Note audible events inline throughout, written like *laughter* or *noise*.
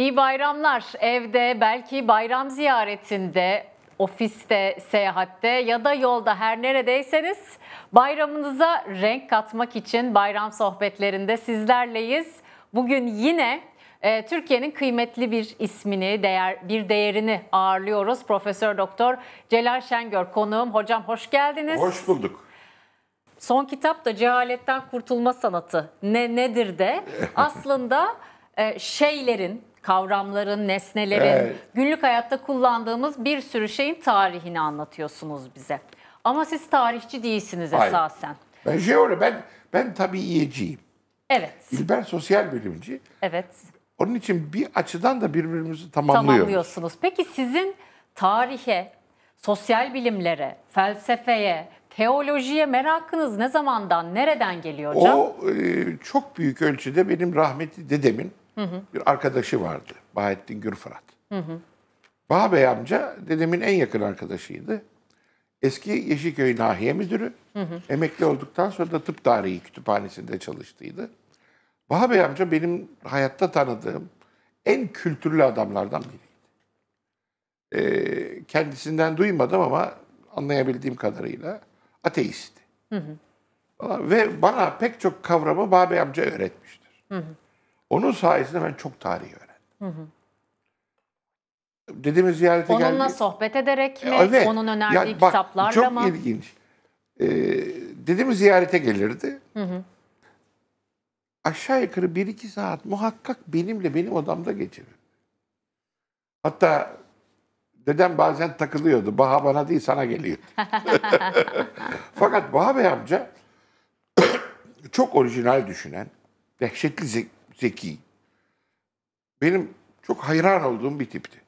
İyi bayramlar. Evde, belki bayram ziyaretinde, ofiste, seyahatte ya da yolda her neredeyseniz bayramınıza renk katmak için bayram sohbetlerinde sizlerleyiz. Bugün yine e, Türkiye'nin kıymetli bir ismini, değer bir değerini ağırlıyoruz. Profesör Doktor Celal Şengör konuğum. Hocam hoş geldiniz. Hoş bulduk. Son kitap da Cehaletten Kurtulma Sanatı. Ne nedir de *laughs* aslında e, şeylerin kavramların, nesnelerin, evet. günlük hayatta kullandığımız bir sürü şeyin tarihini anlatıyorsunuz bize. Ama siz tarihçi değilsiniz Hayır. esasen. Ben jeolo, şey ben ben tabiiyeciyim. Evet. İlber sosyal bilimci. Evet. Onun için bir açıdan da birbirimizi tamamlıyoruz. Tamamlıyorsunuz. Peki sizin tarihe, sosyal bilimlere, felsefeye, teolojiye merakınız ne zamandan, nereden geliyor hocam? O e, çok büyük ölçüde benim rahmetli dedemin Hı Bir arkadaşı vardı. Bahettin Gürfırat. Hı hı. Baha amca dedemin en yakın arkadaşıydı. Eski Yeşilköy Nahiye Müdürü. Hı hı. Emekli olduktan sonra da tıp tarihi kütüphanesinde çalıştıydı. Baha amca benim hayatta tanıdığım en kültürlü adamlardan biriydi. Ee, kendisinden duymadım ama anlayabildiğim kadarıyla ateistti. Hı hı. Ve bana pek çok kavramı Baha amca öğretmiştir. Hı hı. Onun sayesinde ben çok tarihi öğrendim. Hı hı. Dediğimiz ziyarete Onunla geldi. Onunla sohbet ederek mi? Evet. Onun önerdiği ya, bak, kitaplarla mı? Çok ilginç. Ee, dediğimiz ziyarete gelirdi. Hı hı. Aşağı yukarı bir iki saat muhakkak benimle benim odamda geçirir. Hatta dedem bazen takılıyordu. Baha bana değil sana geliyor. *laughs* Fakat Baha Bey amca *clears throat* çok orijinal düşünen, dehşetli zeki. Benim çok hayran olduğum bir tipti.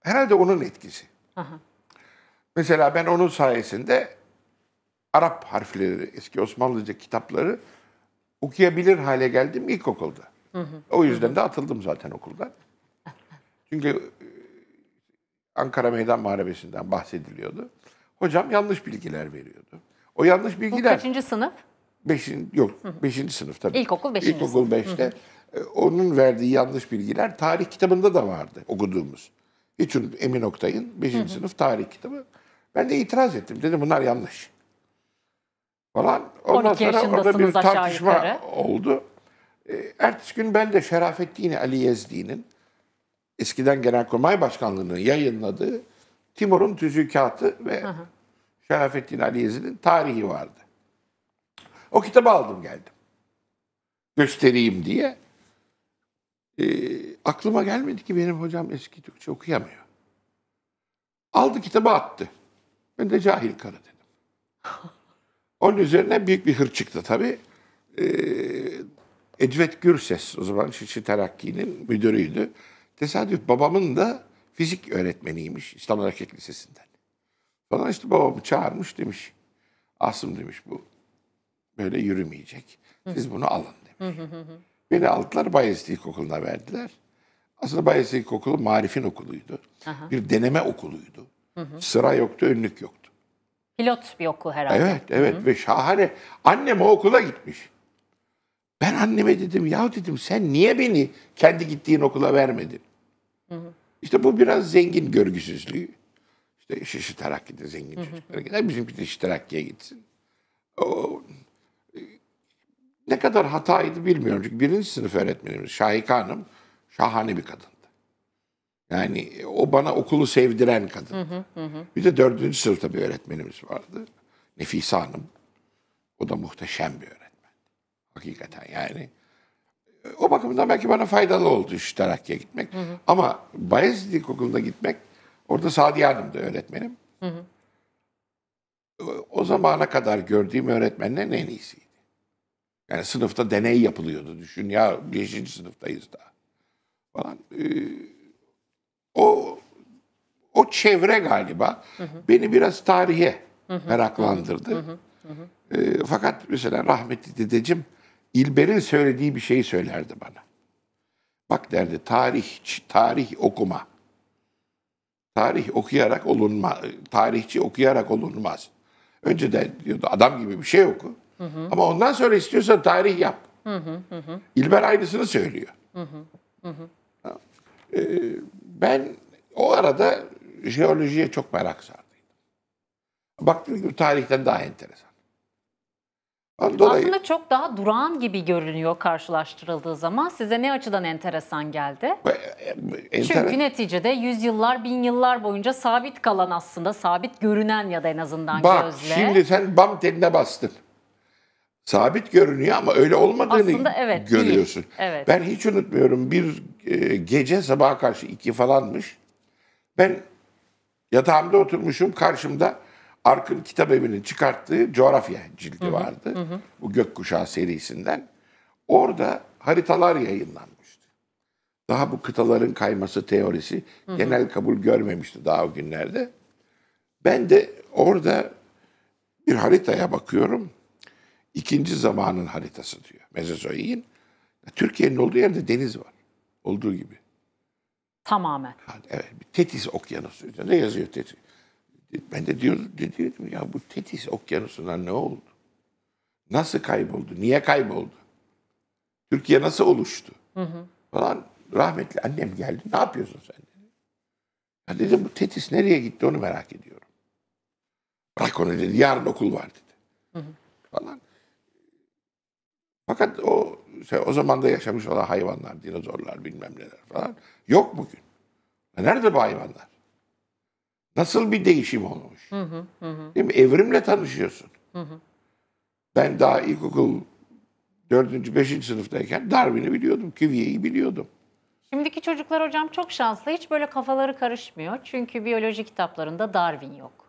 Herhalde onun etkisi. Aha. Mesela ben onun sayesinde Arap harfleri, eski Osmanlıca kitapları okuyabilir hale geldim ilkokulda. Hı hı. O yüzden hı hı. de atıldım zaten okuldan. *laughs* Çünkü e, Ankara Meydan Muharebesi'nden bahsediliyordu. Hocam yanlış bilgiler veriyordu. O yanlış bilgiler... Bu kaçıncı sınıf? Beşin, yok, hı hı. beşinci sınıf tabii. İlkokul beşinci İlkokul sınıf. beşte. Hı hı. E, onun verdiği yanlış bilgiler tarih kitabında da vardı okuduğumuz. İçin Emin Oktay'ın 5. sınıf tarih kitabı. Ben de itiraz ettim. Dedim bunlar yanlış. Falan. Ondan sonra orada bir tartışma yukarı. oldu. E, ertesi gün ben de Şerafettin Ali Yezdi'nin eskiden Genelkurmay Başkanlığı'nın yayınladığı Timur'un kağıtı ve hı hı. Şerafettin Ali Yezdi'nin tarihi vardı. O kitabı aldım geldim. Göstereyim diye. E, aklıma gelmedi ki benim hocam eski Türkçe okuyamıyor. Aldı kitabı attı. Ben de cahil karı dedim. *laughs* Onun üzerine büyük bir hır çıktı tabii. E, Ecvet Gürses o zaman Şişi Terakki'nin müdürüydü. Tesadüf babamın da fizik öğretmeniymiş İstanbul Erkek Lisesi'nden. Bana işte babamı çağırmış demiş. Asım demiş bu böyle yürümeyecek. Siz bunu alın demiş. Beni aldılar Bayezid İlkokulu'na verdiler. Aslında Bayezid İlkokulu marifin okuluydu. Aha. Bir deneme okuluydu. Hı hı. Sıra yoktu, önlük yoktu. Pilot bir okul herhalde. Evet, evet hı. ve şahane. Annem o okula gitmiş. Ben anneme dedim, ya dedim sen niye beni kendi gittiğin okula vermedin? Hı hı. İşte bu biraz zengin görgüsüzlüğü. İşte şişi terakki zengin çocuklara gider. Bizimki de şişi terakkiye gitsin. O ne kadar hataydı bilmiyorum. Çünkü birinci sınıf öğretmenimiz Şahika Hanım şahane bir kadındı. Yani o bana okulu sevdiren kadın. Hı hı hı. Bir de dördüncü sınıfta bir öğretmenimiz vardı. Nefise Hanım. O da muhteşem bir öğretmen. Hakikaten yani. O bakımdan belki bana faydalı oldu iştirakçıya gitmek. Hı hı. Ama Bayezid İlkokulu'na gitmek, orada Sadiye Hanım da öğretmenim. Hı hı. O zamana kadar gördüğüm öğretmenlerin en iyisi. Yani sınıfta deney yapılıyordu. Düşün ya 5. sınıftayız daha. Falan. Ee, o o çevre galiba hı hı. beni biraz tarihe hı hı. meraklandırdı. Hı hı. Hı hı. E, ee, fakat mesela rahmetli dedecim İlber'in söylediği bir şeyi söylerdi bana. Bak derdi tarih tarih okuma. Tarih okuyarak olunma, tarihçi okuyarak olunmaz. Önce de diyordu adam gibi bir şey oku. Hı Ama ondan sonra istiyorsan tarih yap. Hı hı hı. İlber aynısını söylüyor. Hı hı hı. Ee, ben o arada jeolojiye çok merak sardım. Baktığım gibi tarihten daha enteresan. Dolayı... Aslında çok daha durağan gibi görünüyor karşılaştırıldığı zaman. Size ne açıdan enteresan geldi? E, Enter... Çünkü neticede yüzyıllar, bin yıllar boyunca sabit kalan aslında, sabit görünen ya da en azından Bak, gözle. Bak şimdi sen bam teline bastın sabit görünüyor ama öyle olmadığını Aslında evet, görüyorsun. Değil. Evet. Ben hiç unutmuyorum bir e, gece sabaha karşı iki falanmış. Ben yatağımda oturmuşum karşımda Arkın Kitap Evi'nin çıkarttığı coğrafya cildi vardı. Hı hı. Bu Gökkuşağı serisinden. Orada haritalar yayınlanmıştı. Daha bu kıtaların kayması teorisi hı hı. genel kabul görmemişti daha o günlerde. Ben de orada bir haritaya bakıyorum ikinci zamanın haritası diyor. Mezozoik'in. Türkiye'nin olduğu yerde deniz var. Olduğu gibi. Tamamen. Evet. Tetis okyanusu Ne yazıyor Tetis. Ben de diyor, de ya bu Tetis okyanusuna ne oldu? Nasıl kayboldu? Niye kayboldu? Türkiye nasıl oluştu? Hı hı. Falan rahmetli annem geldi. Ne yapıyorsun sen? Ya dedim bu Tetis nereye gitti onu merak ediyorum. Bırak onu dedi. Yarın okul var dedi. Hı hı. Falan. Fakat o şey, o zaman da yaşamış olan hayvanlar, dinozorlar bilmem neler falan yok bugün. E, nerede bu hayvanlar? Nasıl bir değişim olmuş? Hı hı, hı. Değil mi? Evrimle tanışıyorsun. Hı hı. Ben daha ilkokul 4. 5. sınıftayken Darwin'i biliyordum, Cuvier'i biliyordum. Şimdiki çocuklar hocam çok şanslı. Hiç böyle kafaları karışmıyor. Çünkü biyoloji kitaplarında Darwin yok.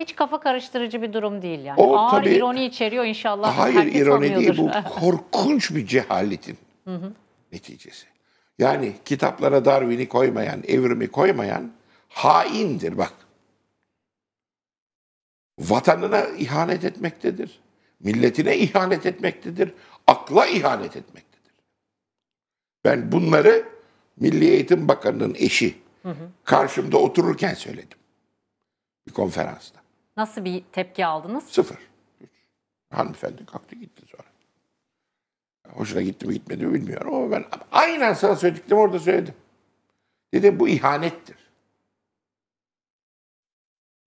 Hiç kafa karıştırıcı bir durum değil yani. O, Ağır tabii, ironi içeriyor inşallah. Hayır ironi değil bu *laughs* korkunç bir cehaletin hı hı. neticesi. Yani kitaplara Darwin'i koymayan, evrimi koymayan haindir bak. Vatanına ihanet etmektedir. Milletine ihanet etmektedir. Akla ihanet etmektedir. Ben bunları Milli Eğitim Bakanı'nın eşi hı hı. karşımda otururken söyledim bir konferansta. Nasıl bir tepki aldınız? Sıfır. Hiç. Hanımefendi kalktı gitti sonra. Hoşuna gitti mi gitmedi mi bilmiyorum ama ben aynen sana söylediklerimi orada söyledim. Dedi bu ihanettir.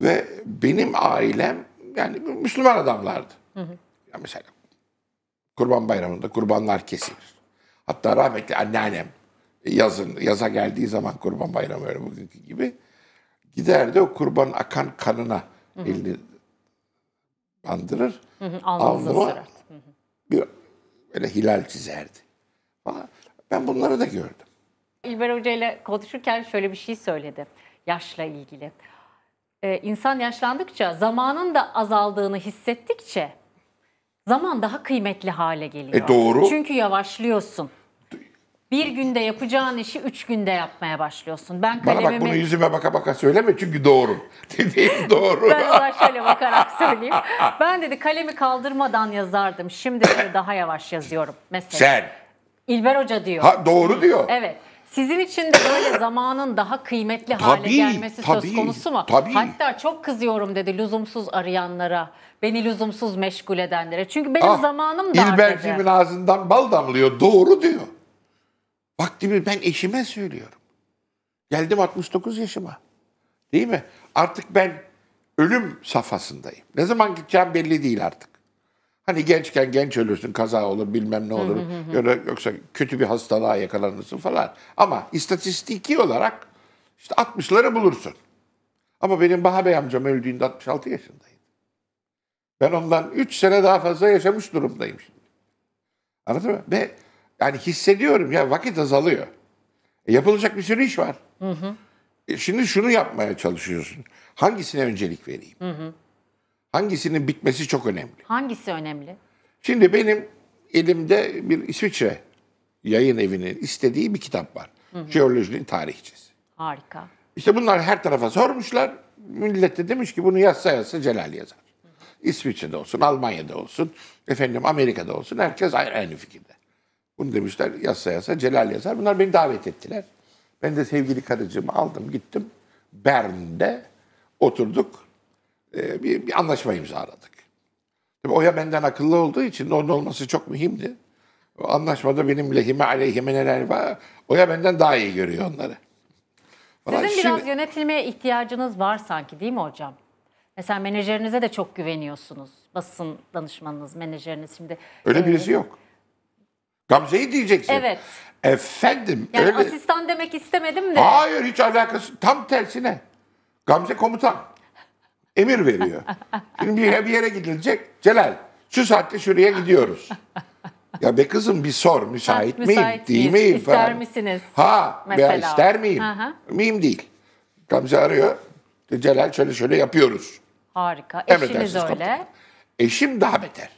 Ve benim ailem yani Müslüman adamlardı. Hı hı. Ya mesela Kurban Bayramı'nda kurbanlar kesilir. Hatta rahmetli anneannem yazın yaza geldiği zaman Kurban Bayramı öyle bugünkü gibi giderdi o kurban akan kanına Hı bandırır. Hı bir böyle hilal çizerdi. ben bunları da gördüm. İlber Hoca ile konuşurken şöyle bir şey söyledi yaşla ilgili. Ee, insan yaşlandıkça zamanın da azaldığını hissettikçe zaman daha kıymetli hale geliyor. E doğru. Çünkü yavaşlıyorsun bir günde yapacağın işi üç günde yapmaya başlıyorsun. Ben Bana kalemimi... bak bunu yüzüme baka baka söyleme çünkü doğru. *laughs* Dediğim doğru. ben ona şöyle bakarak söyleyeyim. Ben dedi kalemi kaldırmadan yazardım. Şimdi dedi daha yavaş yazıyorum mesela. Sen. İlber Hoca diyor. Ha, doğru diyor. Evet. Sizin için de böyle zamanın daha kıymetli hale gelmesi tabii, söz konusu mu? Tabii. Hatta çok kızıyorum dedi lüzumsuz arayanlara, beni lüzumsuz meşgul edenlere. Çünkü benim ah, zamanım İlber İlberciğimin ağzından bal damlıyor, doğru diyor. Vaktimi ben eşime söylüyorum. Geldim 69 yaşıma. Değil mi? Artık ben ölüm safhasındayım. Ne zaman gideceğim belli değil artık. Hani gençken genç ölürsün, kaza olur, bilmem ne olur. Yoksa kötü bir hastalığa yakalanırsın falan. Ama istatistiki olarak işte 60'ları bulursun. Ama benim Baha Bey amcam öldüğünde 66 yaşındayım. Ben ondan 3 sene daha fazla yaşamış durumdayım şimdi. Anladın mı? Ve yani hissediyorum ya vakit azalıyor. E, yapılacak bir sürü iş var. Hı hı. E, şimdi şunu yapmaya çalışıyorsun. Hangisine öncelik vereyim? Hı hı. Hangisinin bitmesi çok önemli. Hangisi önemli? Şimdi benim elimde bir İsviçre yayın evinin istediği bir kitap var. Hı hı. Jeolojinin tarihçesi. Harika. İşte bunlar her tarafa sormuşlar. Millet de demiş ki bunu yazsa yazsa Celal yazar. İsviçre'de olsun, Almanya'da olsun, efendim Amerika'da olsun herkes aynı fikirde. Bunu demişler yazsa yazsa Celal yazar. Bunlar beni davet ettiler. Ben de sevgili karıcığımı aldım gittim. Bern'de oturduk. E, bir, bir anlaşma imzaladık. Tabii Oya benden akıllı olduğu için onun olması çok mühimdi. O anlaşmada benim lehime aleyhime neler var. Oya benden daha iyi görüyor onları. Falan. Sizin Şimdi, biraz yönetilmeye ihtiyacınız var sanki değil mi hocam? Mesela menajerinize de çok güveniyorsunuz. Basın danışmanınız, menajeriniz şimdi. Öyle e, birisi yok. Gamze'yi diyeceksin. Evet. Efendim. Yani öyle... asistan demek istemedim de. Hayır hiç alakası. Tam tersine. Gamze komutan. Emir veriyor. *laughs* Şimdi bir yere gidilecek. Celal şu saatte şuraya gidiyoruz. Ya be kızım bir sor müsait ha, miyim müsait değil miyim? İster falan. misiniz? Ha mesela. ya ister miyim? Aha. Miyim değil. Gamze arıyor. Celal şöyle şöyle yapıyoruz. Harika. Eşiniz öyle. Komutan. Eşim daha beter.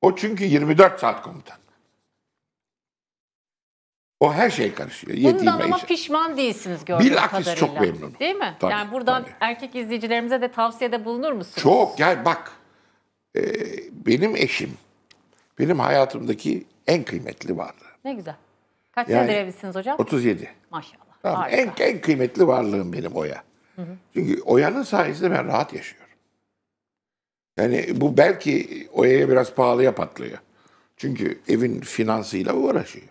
O çünkü 24 saat komutan. O her şey karışıyor. Bundan ama işe. pişman değilsiniz gördüğüm Bilakis kadarıyla. çok memnunum. Değil mi? Tabii, yani buradan tabii. erkek izleyicilerimize de tavsiyede bulunur musunuz? Çok. Yani bak e, benim eşim benim hayatımdaki en kıymetli varlığı. Ne güzel. Kaç yani, senedir evlisiniz hocam? 37. Maşallah. Tamam. En, en kıymetli varlığım benim Oya. Hı hı. Çünkü Oya'nın sayesinde ben rahat yaşıyorum. Yani bu belki Oya'ya biraz pahalıya patlıyor. Çünkü evin finansıyla uğraşıyor.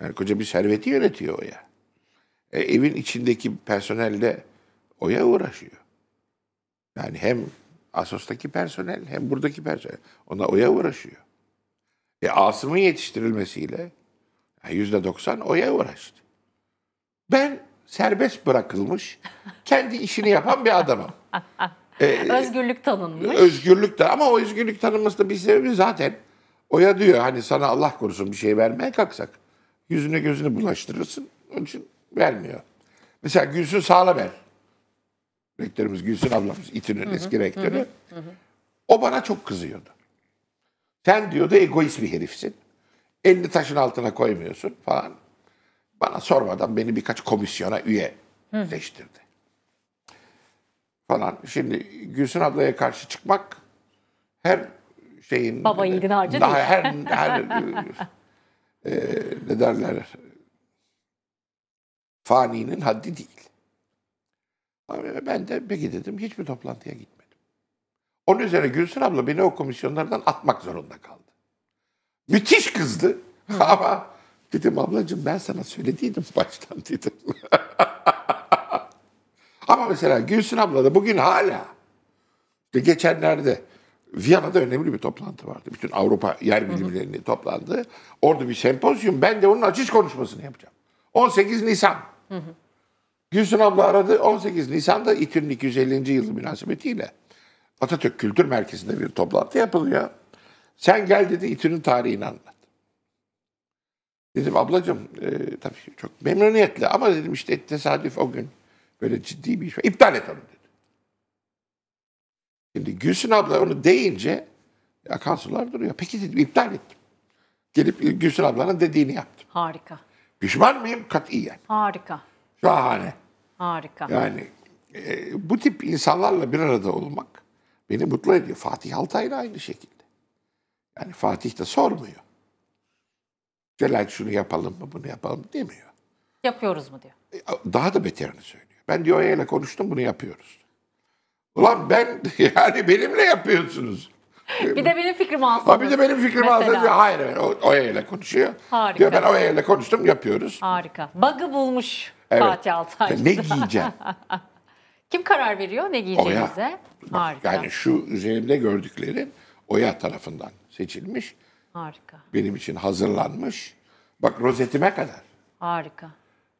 Yani koca bir serveti yönetiyor o ya. E, evin içindeki personel de oya uğraşıyor. Yani hem Asos'taki personel hem buradaki personel. Ona oya uğraşıyor. E Asım'ın yetiştirilmesiyle yüzde doksan oya uğraştı. Ben serbest bırakılmış, kendi işini yapan bir adamım. ee, *laughs* özgürlük tanınmış. Özgürlük de ama o özgürlük tanınması da bir sebebi zaten oya diyor hani sana Allah korusun bir şey vermeye kalksak yüzüne gözünü bulaştırırsın. Onun için vermiyor. Mesela Gülsün Sağlaber. Rektörümüz Gülsün ablamız. İTÜ'nün eski rektörü. Hı hı. O bana çok kızıyordu. Sen diyordu egoist bir herifsin. Elini taşın altına koymuyorsun falan. Bana sormadan beni birkaç komisyona üye hı. seçtirdi. Falan. Şimdi Gülsün ablaya karşı çıkmak her şeyin... Baba e, yiğidin harcı daha, değil. Her, her *laughs* e, ne derler faninin haddi değil. ben de peki dedim hiçbir toplantıya gitmedim. Onun üzerine Gülsün abla beni o komisyonlardan atmak zorunda kaldı. Müthiş kızdı ama dedim ablacığım ben sana söylediydim *laughs* baştan dedim. ama mesela Gülsün abla da bugün hala geçenlerde Viyana'da önemli bir toplantı vardı. Bütün Avrupa yer bilimlerini toplandı. Orada bir sempozyum. Ben de onun açış konuşmasını yapacağım. 18 Nisan. Hı hı. Gülsün abla aradı. 18 Nisan'da İTÜ'nün 250. yılı münasebetiyle Atatürk Kültür Merkezi'nde bir toplantı yapılıyor. Sen gel dedi İTÜ'nün tarihini anlat. Dedim ablacığım e, tabii çok memnuniyetle ama dedim işte tesadüf o gün böyle ciddi bir iş var. İptal et onu dedi. Şimdi Gülsün abla onu deyince akan sular duruyor. Peki dedim iptal ettim. Gelip Gülsün ablanın dediğini yaptım. Harika. Pişman mıyım? Katiyen. Harika. Şahane. Harika. Yani e, bu tip insanlarla bir arada olmak beni mutlu ediyor. Fatih Altay Altay'la aynı şekilde. Yani Fatih de sormuyor. Celal şunu yapalım mı, bunu yapalım demiyor. Yapıyoruz mu diyor. E, daha da beterini söylüyor. Ben diyor ile konuştum, bunu yapıyoruz. Ulan ben *laughs* yani benimle yapıyorsunuz. bir de benim fikrimi alsanız. Ha, bir de benim fikrimi alsanız. Hayır o, o ile konuşuyor. Harika. Diyor ben o ile konuştum yapıyoruz. Harika. Bug'ı bulmuş evet. Fatih Altay. Ne giyeceğim? *laughs* Kim karar veriyor ne giyeceğimize? Bak, Harika. Yani şu üzerimde gördüklerim Oya tarafından seçilmiş. Harika. Benim için hazırlanmış. Bak rozetime kadar. Harika.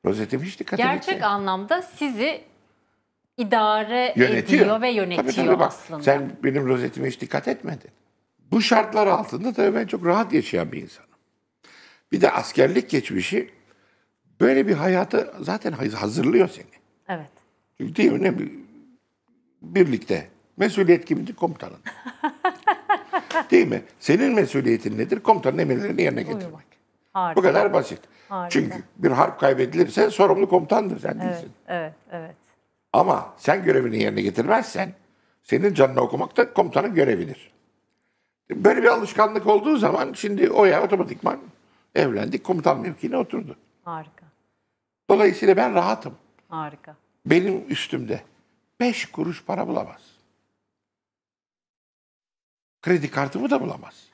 Rozetim hiç dikkat Gerçek etmeye. anlamda sizi idare yönetiyor. ediyor ve yönetiyor tabii, tabii, bak, aslında. Sen benim rozetime hiç dikkat etmedin. Bu şartlar altında tabii ben çok rahat yaşayan bir insanım. Bir de askerlik geçmişi böyle bir hayatı zaten hazırlıyor seni. Evet. Çünkü değil mi? birlikte. Mesuliyet kimdir? Komutanın. *laughs* değil mi? Senin mesuliyetin nedir? Komutanın emirlerini yerine getirmek. Uyumak. Harika. Bu kadar basit. Harika. Çünkü bir harp kaybedilirse sorumlu komutandır sen evet, değilsin. Evet, evet. Ama sen görevini yerine getirmezsen senin canını okumak da komutanın görevidir. Böyle bir alışkanlık olduğu zaman şimdi o ya otomatikman evlendik komutan mevkiine oturdu. Harika. Dolayısıyla ben rahatım. Harika. Benim üstümde beş kuruş para bulamaz. Kredi kartımı da bulamaz.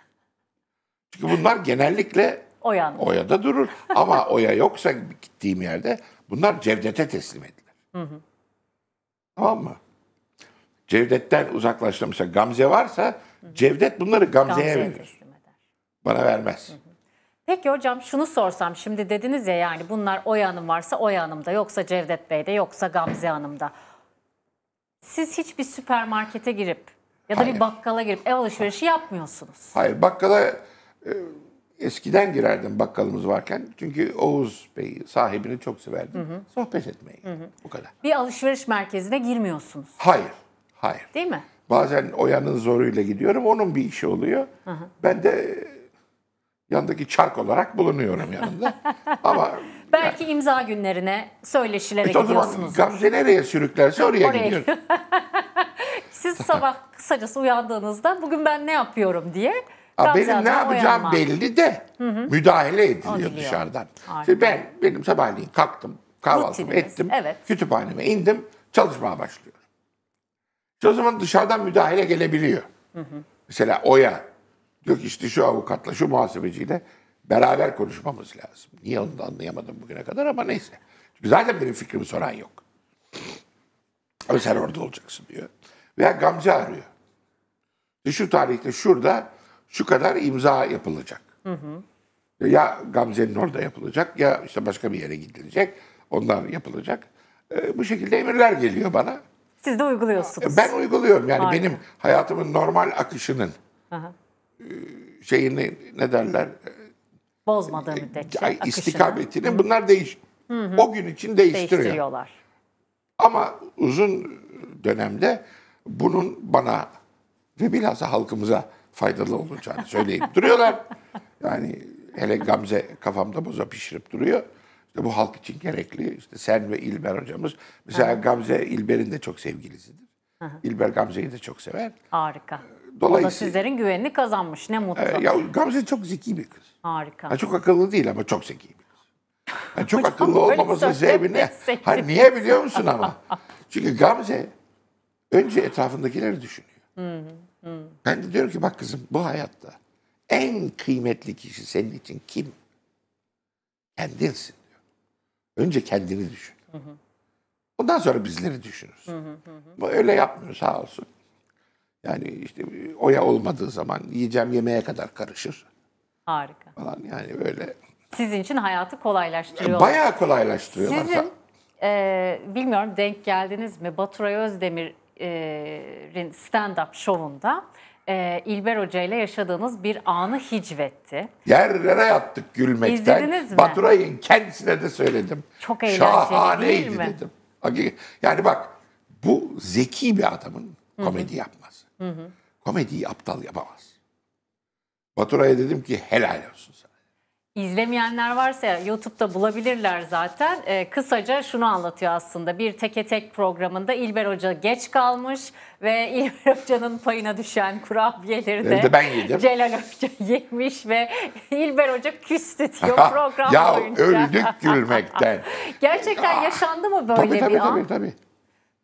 Çünkü bunlar genellikle Oyan. Oya'da durur. Ama Oya yoksa gittiğim yerde bunlar Cevdet'e teslim edilir. Hı hı. Tamam mı? Cevdet'ten uzaklaştı. Mesela Gamze varsa Cevdet bunları Gamze'ye Gamze verir. Bana vermez. Peki hocam şunu sorsam şimdi dediniz ya yani bunlar Oya Hanım varsa Oya Hanım'da yoksa Cevdet Bey'de yoksa Gamze Hanım'da. Siz hiçbir süpermarkete girip ya da Hayır. bir bakkala girip ev alışverişi yapmıyorsunuz. Hayır bakkala e, Eskiden girerdim bakkalımız varken. Çünkü Oğuz Bey sahibini çok severdim. Hı hı. Sohbet etmeyi. Hı hı. Bu kadar. Bir alışveriş merkezine girmiyorsunuz. Hayır. Hayır. Değil mi? Bazen Oya'nın zoruyla gidiyorum. Onun bir işi oluyor. Hı hı. Ben de yandaki çark olarak bulunuyorum yanında. *laughs* Ama belki yani, imza günlerine söyleşilere işte gidiyorsunuz. Gamze nereye sürüklerse oraya, oraya gidiyor. *laughs* Siz sabah kısacası uyandığınızda bugün ben ne yapıyorum diye Tam benim ne yapacağım oyanma. belli de hı hı. müdahale ediliyor dışarıdan. Şimdi ben benim sabahleyin kalktım, kahvaltımı Rutinimiz. ettim, evet. kütüphaneme indim, çalışmaya başlıyorum. İşte o zaman dışarıdan müdahale gelebiliyor. Hı hı. Mesela Oya diyor ki işte şu avukatla, şu muhasebeciyle beraber konuşmamız lazım. Niye onu da anlayamadım bugüne kadar ama neyse. Çünkü zaten benim fikrimi soran yok. Ama sen orada olacaksın diyor. Veya Gamze arıyor. E şu tarihte şurada şu kadar imza yapılacak. Hı hı. Ya Gamze'nin orada yapılacak ya işte başka bir yere gidilecek. Onlar yapılacak. E, bu şekilde emirler geliyor bana. Siz de uyguluyorsunuz. Ben uyguluyorum yani Harika. benim hayatımın normal akışının Aha. E, şeyini ne derler? Bozmadığı e, müddetçe akışını. İstikametini Hı. bunlar değiş. Hı hı. O gün için değiştiriyor. değiştiriyorlar. Ama uzun dönemde bunun bana ve bilhassa halkımıza faydalı olacağını söyleyip duruyorlar. Yani hele Gamze kafamda boza pişirip duruyor. İşte bu halk için gerekli. İşte sen ve İlber hocamız. Mesela Aha. Gamze İlber'in de çok sevgilisidir. Aha. İlber Gamze'yi de çok sever. Harika. Dolayısıyla, o da sizlerin güvenini kazanmış. Ne mutlu. E, ya Gamze çok zeki bir kız. Harika. Yani çok akıllı değil ama çok zeki bir kız. Yani çok *laughs* akıllı olmaması zevkine. Hani niye biliyor musun ama? *laughs* Çünkü Gamze önce etrafındakileri düşünüyor. Hı hı. Hmm. Ben de diyorum ki bak kızım bu hayatta en kıymetli kişi senin için kim? Kendinsin diyor. Önce kendini düşün. Hı hı. Ondan sonra bizleri düşünürüz. Hı hı hı. Öyle yapmıyor sağ olsun. Yani işte oya olmadığı zaman yiyeceğim yemeğe kadar karışır. Harika. Falan yani böyle. Sizin için hayatı kolaylaştırıyorlar. Bayağı kolaylaştırıyorlar. Sizin, e, bilmiyorum denk geldiniz mi? Baturay Özdemir stand-up şovunda İlber Hoca ile yaşadığınız bir anı hicvetti. Yerlere yattık gülmekten. İzlediniz mi? Baturay'ın kendisine de söyledim. Çok eğlenceli Şahaneydi değil mi? dedim. Yani bak bu zeki bir adamın komedi hı yapması. hı Komediyi aptal yapamaz. Baturay'a dedim ki helal olsun sana. İzlemeyenler varsa YouTube'da bulabilirler zaten. Ee, kısaca şunu anlatıyor aslında. Bir teke tek programında İlber Hoca geç kalmış ve *laughs* İlber Hoca'nın payına düşen kurabiyeleri de, de ben yedim. Celal Hoca *laughs* yemiş ve İlber Hoca küstü diyor *laughs* program ya, boyunca. Ya öldük gülmekten. Gerçekten yaşandı mı böyle tabii, tabii, bir tabii, an? Tabii tabii.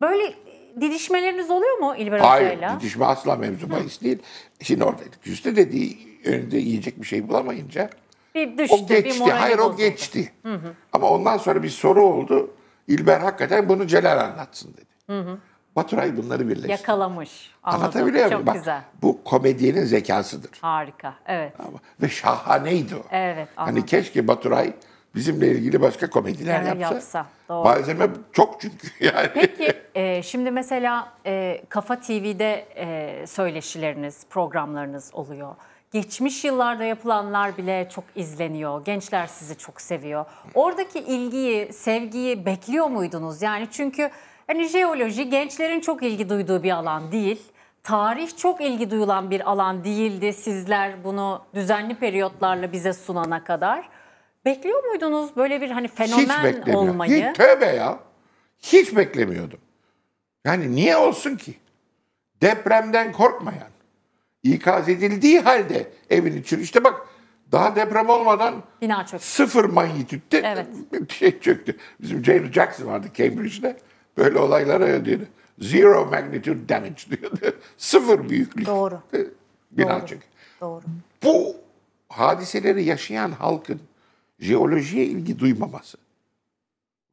Böyle didişmeleriniz oluyor mu İlber Hayır, Hoca'yla? Hayır didişme asla mevzu bahis değil. Şimdi orada küstü dediği önünde yiyecek bir şey bulamayınca bir düştü, o geçti. Bir Hayır bozuldu. o geçti. Hı hı. Ama ondan sonra bir soru oldu. İlber hakikaten bunu Celal anlatsın dedi. Hı hı. Baturay bunları birleşti. Yakalamış. Anladım. Anlatabiliyor muyum? Çok Bak, güzel. Bu komedyenin zekasıdır. Harika, evet. Ama, ve şahaneydi o. Evet, hani anladım. Hani keşke Baturay bizimle ilgili başka komediler yani yapsa. yapsa doğru. Malzeme çok çünkü *laughs* yani. Peki e, şimdi mesela e, Kafa TV'de e, söyleşileriniz, programlarınız oluyor geçmiş yıllarda yapılanlar bile çok izleniyor. Gençler sizi çok seviyor. Oradaki ilgiyi, sevgiyi bekliyor muydunuz? Yani çünkü hani jeoloji gençlerin çok ilgi duyduğu bir alan değil. Tarih çok ilgi duyulan bir alan değildi sizler bunu düzenli periyotlarla bize sunana kadar. Bekliyor muydunuz böyle bir hani fenomen Hiç olmayı? Hiç tövbe ya. Hiç beklemiyordum. Yani niye olsun ki? Depremden korkmayan, ikaz edildiği halde evin için. işte bak daha deprem olmadan Bina çöktü. sıfır manyetütte evet. bir şey çöktü. Bizim James Jackson vardı Cambridge'de. Böyle olaylara dedi Zero magnitude damage diyordu. *laughs* sıfır büyüklük. Doğru. *laughs* Bina Doğru. çöktü. Doğru. Bu hadiseleri yaşayan halkın jeolojiye ilgi duymaması.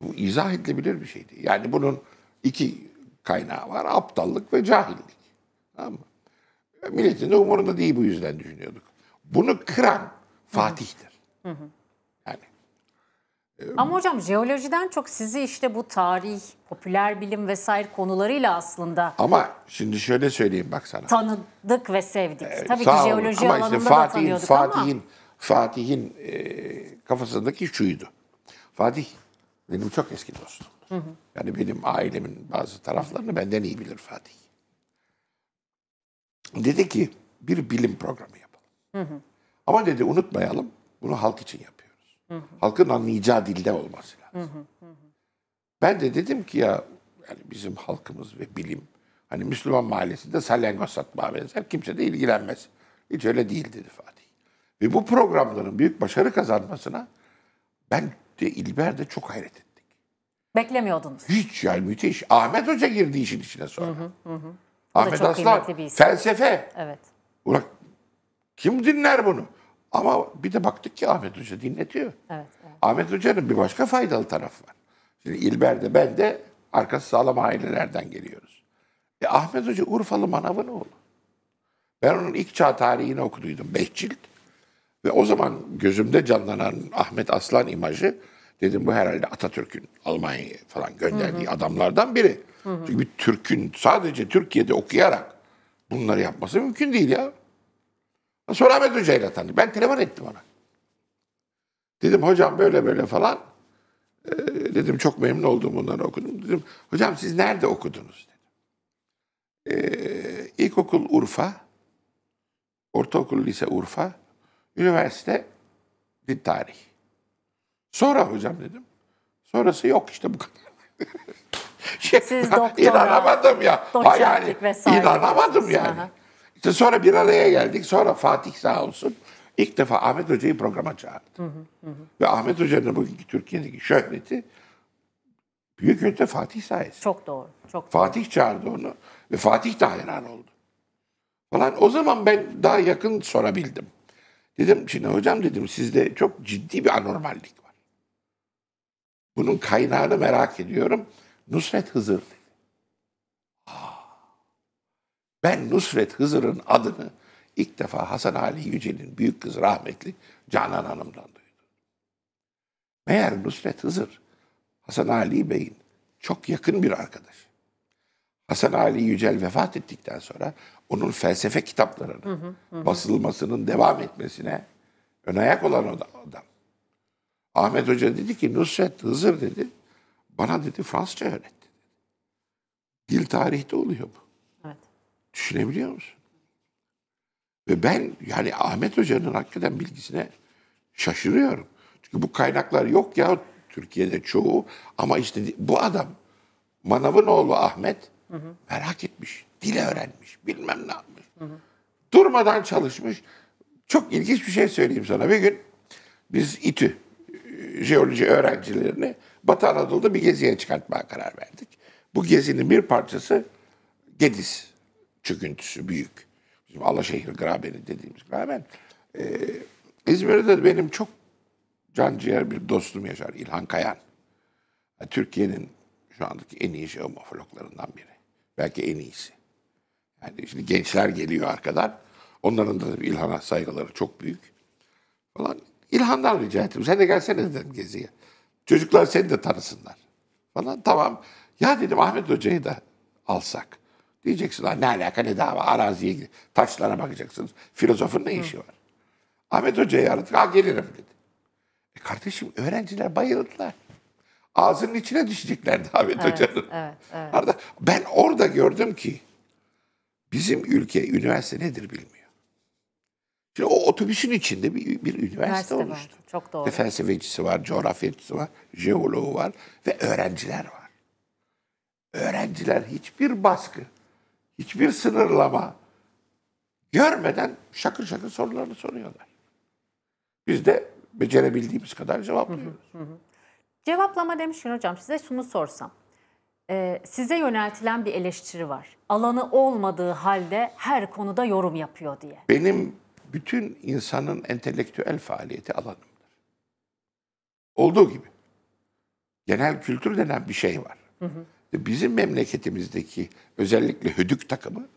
Bu izah edilebilir bir şeydi. Yani bunun iki kaynağı var. Aptallık ve cahillik. Tamam mı? Milletin de umurunda değil bu yüzden düşünüyorduk. Bunu kıran Fatih'tir. Yani. E, ama hocam jeolojiden çok sizi işte bu tarih, popüler bilim vesaire konularıyla aslında Ama şimdi şöyle söyleyeyim bak sana. tanıdık ve sevdik. Ee, Tabii ki sağ olun. jeoloji ama alanında işte da Fatih'in ama Fatih'in Fatih'in e, kafasındaki şuydu. Fatih benim çok eski dostum. Yani benim ailemin bazı taraflarını benden iyi bilir Fatih. Dedi ki bir bilim programı yapalım. Hı hı. Ama dedi unutmayalım bunu halk için yapıyoruz. Hı hı. Halkın anlayacağı dilde olması lazım. Hı hı Ben de dedim ki ya yani bizim halkımız ve bilim hani Müslüman mahallesinde salyangoz satmaya benzer kimse de ilgilenmez. Hiç öyle değil dedi Fatih. Ve bu programların büyük başarı kazanmasına ben de İlber de çok hayret ettik. Beklemiyordunuz. Hiç yani müthiş. Ahmet Hoca girdi işin içine sonra. Hı hı hı. Ahmet Aslan, felsefe. Evet. Ulan kim dinler bunu? Ama bir de baktık ki Ahmet Hoca dinletiyor. Evet, evet. Ahmet Hoca'nın bir başka faydalı tarafı var. Şimdi İlber de ben de arkası sağlam ailelerden geliyoruz. E Ahmet Hoca Urfalı Manav'ın oğlu. Ben onun ilk çağ tarihini okuduydum. Beş cilt. Ve o zaman gözümde canlanan Ahmet Aslan imajı Dedim bu herhalde Atatürk'ün Almanya'ya falan gönderdiği hı hı. adamlardan biri. Hı hı. Çünkü bir Türk'ün sadece Türkiye'de okuyarak bunları yapması mümkün değil ya. Sonra Ahmet Hoca ile tanıştım. Ben telefon ettim ona. Dedim hocam böyle böyle falan. Ee, dedim çok memnun oldum bunları okudum. Dedim hocam siz nerede okudunuz? Dedim. Ee, ilkokul Urfa, ortaokul lise Urfa, üniversite dil tarih. Sonra hocam dedim. Sonrası yok işte bu kadar. *laughs* Şey, Siz doktora, inanamadım ya. Yani, İnanamadım yani. Sana. İşte sonra bir araya geldik. Sonra Fatih sağ olsun ilk defa Ahmet Hoca'yı programa çağırdı. Hı hı hı. Ve Ahmet Hoca'nın bugünkü Türkiye'deki şöhreti büyük ölçüde Fatih sayesinde. Çok doğru. Çok Fatih doğru. çağırdı onu ve Fatih de hayran oldu. Falan o zaman ben daha yakın sorabildim. Dedim şimdi hocam dedim sizde çok ciddi bir anormallik var. Bunun kaynağını merak ediyorum. Nusret Hızır dedi. Ben Nusret Hızır'ın adını ilk defa Hasan Ali Yücel'in büyük kız rahmetli Canan Hanım'dan duydum. Meğer Nusret Hızır, Hasan Ali Bey'in çok yakın bir arkadaşı. Hasan Ali Yücel vefat ettikten sonra onun felsefe kitaplarının basılmasının devam etmesine ön ayak olan adam. Ahmet Hoca dedi ki Nusret Hızır dedi bana dedi Fransızca öğretti. Dil tarihte oluyor bu. Evet. Düşünebiliyor musun? Ve ben yani Ahmet Hoca'nın hakikaten bilgisine şaşırıyorum. Çünkü bu kaynaklar yok ya Türkiye'de çoğu ama işte bu adam Manav'ın oğlu Ahmet hı hı. merak etmiş, dil öğrenmiş, bilmem ne yapmış. Hı hı. Durmadan çalışmış. Çok ilginç bir şey söyleyeyim sana. Bir gün biz İTÜ jeoloji öğrencilerini Batı Anadolu'da bir geziye çıkartmaya karar verdik. Bu gezinin bir parçası Gediz çöküntüsü büyük. Bizim Alaşehir Grabeni dediğimiz Graben. Ee, İzmir'de de benim çok can ciğer bir dostum yaşar İlhan Kayan. Yani Türkiye'nin şu andaki en iyi jeomorfologlarından biri. Belki en iyisi. Yani şimdi gençler geliyor arkadan. Onların da İlhan'a saygıları çok büyük. Falan İlhan'dan rica ettim. Sen de gelsene dedim geziye. Çocuklar seni de tanısınlar. Falan tamam. Ya dedim Ahmet Hoca'yı da alsak. Diyeceksin ne alaka ne dava araziye gidin. Taşlara bakacaksınız. Filozofun ne işi var? Ahmet Hoca'yı aradık. Ha gelirim dedi. E kardeşim öğrenciler bayıldılar. Ağzının içine düşeceklerdi *laughs* Ahmet evet, Hoca'nın. Evet, evet. Ben orada gördüm ki bizim ülke üniversite nedir bilmiyorum. Şimdi o otobüsün içinde bir, bir üniversite, üniversite oluştu. Var. Çok doğru. Ve felsefecisi var, coğrafyacısı var, jeoloğu var ve öğrenciler var. Öğrenciler hiçbir baskı, hiçbir sınırlama görmeden şakır şakır sorularını soruyorlar. Biz de becerebildiğimiz kadar cevaplıyoruz. hı hı. Cevaplama demişken hocam size şunu sorsam. Ee, size yöneltilen bir eleştiri var. Alanı olmadığı halde her konuda yorum yapıyor diye. Benim bütün insanın entelektüel faaliyeti alanımdır. Olduğu gibi. Genel kültür denen bir şey var. Hı hı. Bizim memleketimizdeki özellikle hödük takımı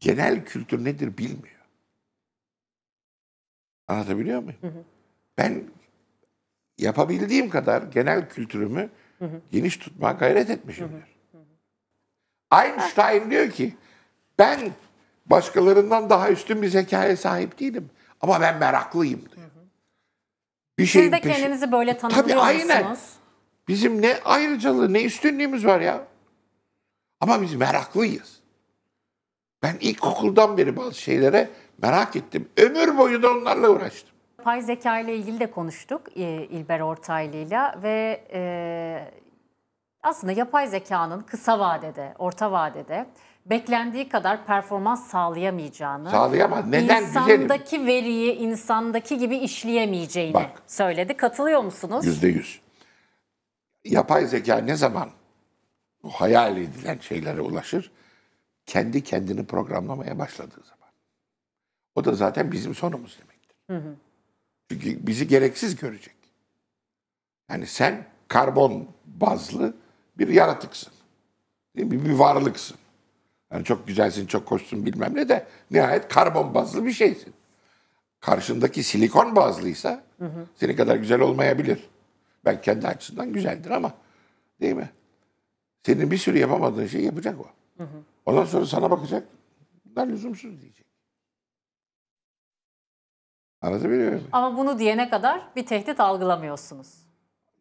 genel kültür nedir bilmiyor. Anlatabiliyor muyum? Hı hı. Ben yapabildiğim kadar genel kültürümü geniş tutmaya gayret etmişimdir. Einstein diyor ki ben Başkalarından daha üstün bir zekaya sahip değilim. Ama ben meraklıyım diyor. Bir Siz de peşi... kendinizi böyle tanımlıyorsunuz. E, tabii aynen. Bizim ne ayrıcalığı ne üstünlüğümüz var ya. Ama biz meraklıyız. Ben ilkokuldan beri bazı şeylere merak ettim. Ömür boyu da onlarla uğraştım. Pay zeka ile ilgili de konuştuk e, İlber Ortaylı'yla ve e, aslında yapay zekanın kısa vadede, orta vadede beklendiği kadar performans sağlayamayacağını, Sağlayamaz. Neden insandaki güzelim? veriyi insandaki gibi işleyemeyeceğini Bak, söyledi. Katılıyor musunuz? Yüzde yüz. Yapay zeka ne zaman bu hayal edilen şeylere ulaşır? Kendi kendini programlamaya başladığı zaman. O da zaten bizim sonumuz demektir. Hı hı. Çünkü bizi gereksiz görecek. Yani sen karbon bazlı bir yaratıksın. Bir varlıksın. Yani çok güzelsin, çok koşsun bilmem ne de nihayet karbon bazlı bir şeysin. Karşındaki silikon bazlıysa hı hı. senin kadar güzel olmayabilir. Ben kendi açısından güzeldir ama değil mi? Senin bir sürü yapamadığın şeyi yapacak o. Hı hı. Ondan sonra sana bakacak. Bunlar lüzumsuz diyecek. Anlatabiliyor muyum? Ama bunu diyene kadar bir tehdit algılamıyorsunuz.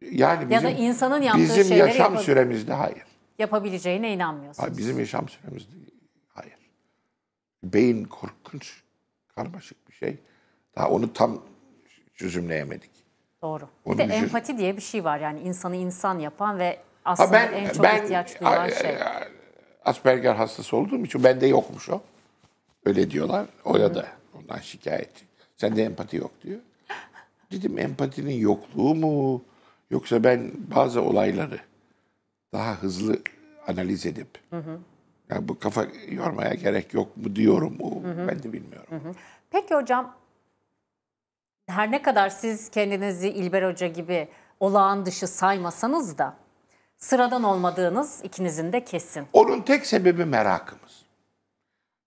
Yani bizim, ya da insanın yaptığı bizim yaşam yapadı. süremizde hayır yapabileceğine inanmıyorsunuz. Hayır, bizim yaşam süremiz hayır. Beyin korkunç karmaşık bir şey. Daha onu tam çözümleyemedik. Doğru. Onu bir de düşün... empati diye bir şey var. Yani insanı insan yapan ve aslında ha ben, en çok ben, ihtiyaç duyulan şey. Asperger hastası olduğum için bende yokmuş o. Öyle diyorlar. O da da ondan şikayetçi. Sende empati yok diyor. Dedim empatinin yokluğu mu? Yoksa ben bazı olayları daha hızlı analiz edip hı hı. Yani bu kafa yormaya gerek yok mu diyorum. O, Ben de bilmiyorum. Hı hı. Peki hocam her ne kadar siz kendinizi İlber Hoca gibi olağan dışı saymasanız da sıradan olmadığınız ikinizin de kesin. Onun tek sebebi merakımız.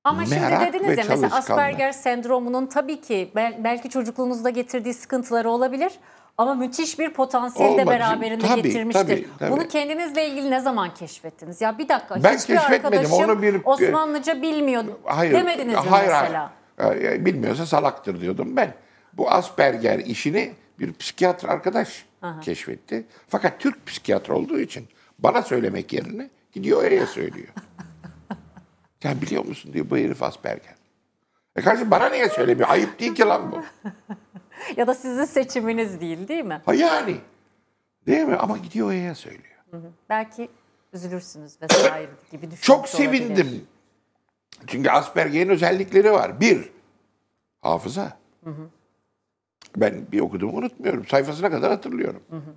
Ama Merak şimdi dediniz ya mesela Asperger sendromunun tabii ki belki çocukluğunuzda getirdiği sıkıntıları olabilir ama müthiş bir potansiyel Olmadı. de beraberinde tabii, getirmiştir. Tabii, tabii. Bunu kendinizle ilgili ne zaman keşfettiniz? Ya bir dakika ben hiçbir arkadaşım bir, e, Osmanlıca bilmiyor hayır, demediniz mi mesela? Hayır. Bilmiyorsa salaktır diyordum ben. Bu Asperger işini bir psikiyatr arkadaş Aha. keşfetti. Fakat Türk psikiyatr olduğu için bana söylemek yerine gidiyor oraya söylüyor. ya *laughs* biliyor musun diyor bu herif Asperger. E kardeşim bana niye söylemiyor? Ayıp değil ki lan bu. *laughs* ya da sizin seçiminiz değil değil mi? Ha yani. Değil mi? Ama gidiyor O'ya söylüyor. Hı hı. Belki üzülürsünüz vesaire gibi düşünmüş Çok sevindim. Olabilir. Çünkü Asperger'in özellikleri var. Bir, hafıza. Hı hı. Ben bir okudum unutmuyorum. Sayfasına kadar hatırlıyorum. Hı hı.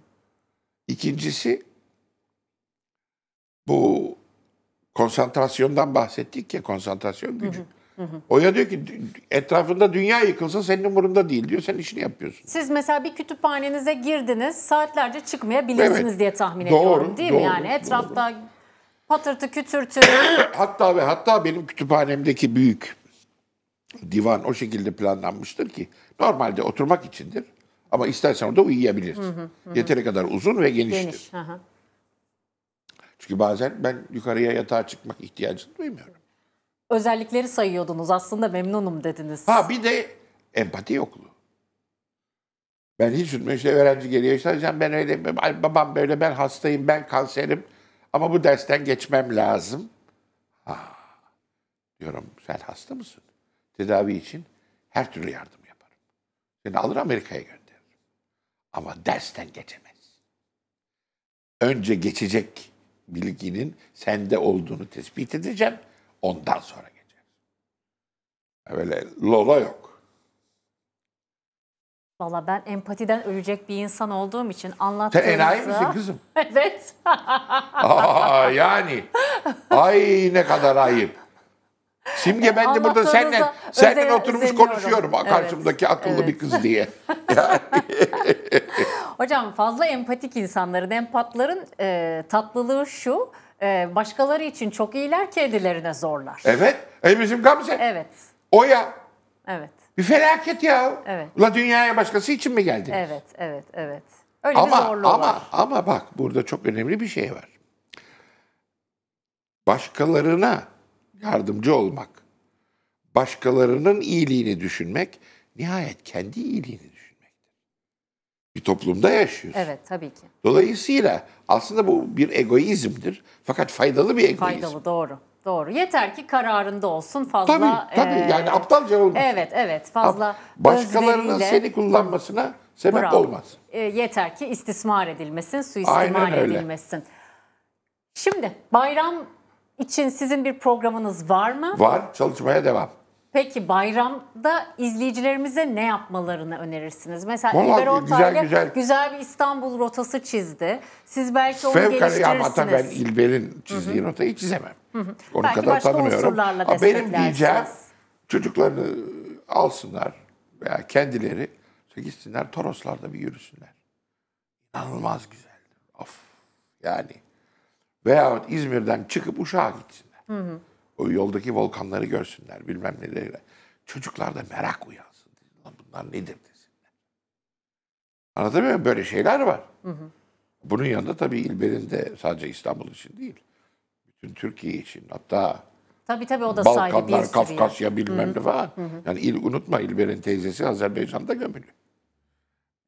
İkincisi, bu konsantrasyondan bahsettik ya, konsantrasyon gücü. Hı hı. Hı hı. Oya diyor ki etrafında dünya yıkılsın senin umurunda değil diyor. Sen işini yapıyorsun. Siz mesela bir kütüphanenize girdiniz saatlerce çıkmayabilirsiniz evet. diye tahmin doğru, ediyorum değil doğru, mi? Yani etrafta doğru. patırtı kütürtü. *coughs* hatta ve hatta benim kütüphanemdeki büyük divan o şekilde planlanmıştır ki normalde oturmak içindir. Ama istersen orada uyuyabilirsin. Hı hı, hı. Yeteri kadar uzun ve geniştir. Geniş, hı hı. Çünkü bazen ben yukarıya yatağa çıkmak ihtiyacını duymuyorum özellikleri sayıyordunuz. Aslında memnunum dediniz. Ha bir de empati yokluğu. Ben hiç unutmuyorum işte öğrenci geliyor işte ben öyle babam böyle ben hastayım ben kanserim ama bu dersten geçmem lazım. Ha, diyorum sen hasta mısın? Tedavi için her türlü yardım yaparım. Seni alır Amerika'ya gönderirim. Ama dersten geçemez. Önce geçecek bilginin sende olduğunu tespit edeceğim Ondan sonra geçeriz. Öyle lola yok. Valla ben empatiden ölecek bir insan olduğum için anlattığınızı... Sen enayi misin kızım? *laughs* evet. Aa, yani. Ay ne kadar ayıp. Simge ben de burada seninle, seninle oturmuş konuşuyorum. Evet, Karşımdaki akıllı evet. bir kız diye. *laughs* Hocam fazla empatik insanların, empatların e, tatlılığı şu ee, başkaları için çok iyiler kendilerine zorlar. Evet. E bizim Gamze. Evet. O ya. Evet. Bir felaket ya. Evet. La dünyaya başkası için mi geldiniz? Evet, evet, evet. Öyle ama, bir zorluğu ama, var. Ama bak burada çok önemli bir şey var. Başkalarına yardımcı olmak, başkalarının iyiliğini düşünmek, nihayet kendi iyiliğini bir toplumda yaşıyoruz. Evet tabii ki. Dolayısıyla aslında bu bir egoizmdir. Fakat faydalı bir egoizm. Faydalı doğru. Doğru. Yeter ki kararında olsun fazla. Tabii tabii e, yani aptalca olmaz. Evet evet fazla Başkalarının özveriyle... seni kullanmasına sebep Bravo. olmaz. E, yeter ki istismar edilmesin, suistimal edilmesin. Şimdi bayram için sizin bir programınız var mı? Var çalışmaya devam. Peki bayramda izleyicilerimize ne yapmalarını önerirsiniz? Mesela Vallahi İlber Ortaylı güzel, güzel. güzel bir İstanbul rotası çizdi. Siz belki onu Fevkalade geliştirirsiniz. Ama tabii ben İlber'in çizdiği Hı-hı. rotayı çizemem. Hı-hı. Onu belki kadar başka tanımıyorum. Ama benim diyeceğim çocuklarını alsınlar veya kendileri gitsinler Toroslarda bir yürüsünler. İnanılmaz güzeldi. Of. Yani veyahut İzmir'den çıkıp Uşak'a gitsinler. Hı hı yoldaki volkanları görsünler bilmem neleriyle. Çocuklarda merak uyansın. bunlar nedir desinler. Anlatabiliyor muyum? Böyle şeyler var. Hı hı. Bunun yanında tabii İlber'in de sadece İstanbul için değil. Bütün Türkiye için hatta Tabii tabii o da Balkanlar, bir Kafkasya bilmem ne falan. Hı hı. Yani il, unutma İlber'in teyzesi Azerbaycan'da gömülü.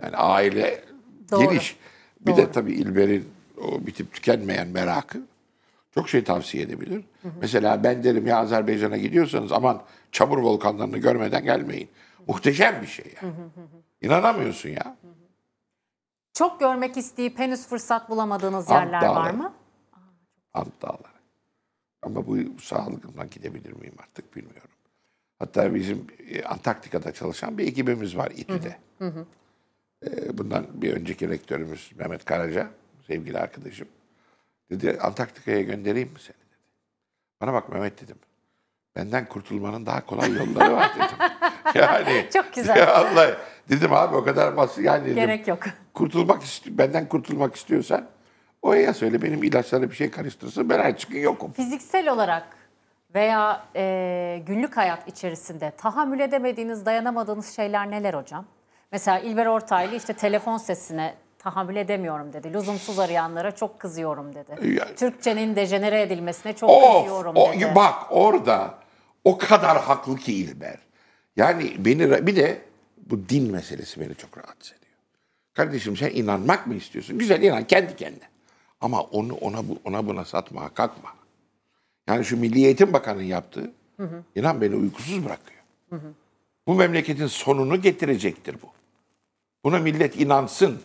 Yani aile Doğru. geniş. Bir Doğru. de tabii İlber'in o bitip tükenmeyen merakı çok şey tavsiye edebilir. Hı hı. Mesela ben derim ya Azerbaycan'a gidiyorsanız aman çamur volkanlarını görmeden gelmeyin. Muhteşem bir şey ya. Hı İnanamıyorsun ya. Çok görmek isteyip henüz fırsat bulamadığınız Ant yerler dağları. var mı? Ant dağları. Ama bu sağlığımdan gidebilir miyim artık bilmiyorum. Hatta bizim e, Antarktika'da çalışan bir ekibimiz var İTÜ'de. E, bundan bir önceki rektörümüz Mehmet Karaca, sevgili arkadaşım. Dedi Antarktika'ya göndereyim mi seni dedi. Bana bak Mehmet dedim. Benden kurtulmanın daha kolay yolları var dedim. *laughs* yani Çok güzel. Ya *laughs* Allah dedim abi o kadar basit yani dedim. Gerek yok. Kurtulmak isti benden kurtulmak istiyorsan Oya söyle benim ilaçlara bir şey karıştırsın ben her çıkın yokum. Fiziksel olarak veya e, günlük hayat içerisinde tahammül edemediğiniz, dayanamadığınız şeyler neler hocam? Mesela İlber Ortaylı işte telefon sesine tahammül edemiyorum dedi. Lüzumsuz arayanlara çok kızıyorum dedi. Ya, Türkçenin dejenere edilmesine çok of, kızıyorum o, dedi. Bak orada o kadar haklı ki İlber. Yani beni bir de bu din meselesi beni çok rahatsız ediyor. Kardeşim sen inanmak mı istiyorsun? Güzel inan kendi kendine. Ama onu ona ona buna satma, kalkma. Yani şu Milli Eğitim Bakanı'nın yaptığı hı hı. inan beni uykusuz bırakıyor. Hı hı. Bu memleketin sonunu getirecektir bu. Buna millet inansın.